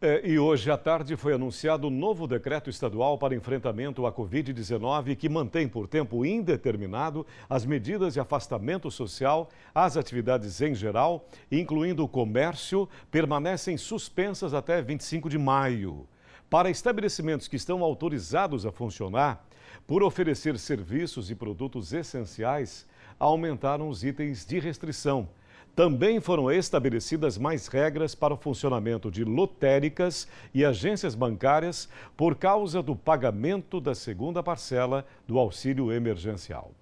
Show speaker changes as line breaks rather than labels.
É, e hoje à tarde foi anunciado o um novo decreto estadual para enfrentamento à Covid-19, que mantém por tempo indeterminado as medidas de afastamento social, as atividades em geral, incluindo o comércio, permanecem suspensas até 25 de maio. Para estabelecimentos que estão autorizados a funcionar, por oferecer serviços e produtos essenciais, aumentaram os itens de restrição também foram estabelecidas mais regras para o funcionamento de lotéricas e agências bancárias por causa do pagamento da segunda parcela do auxílio emergencial.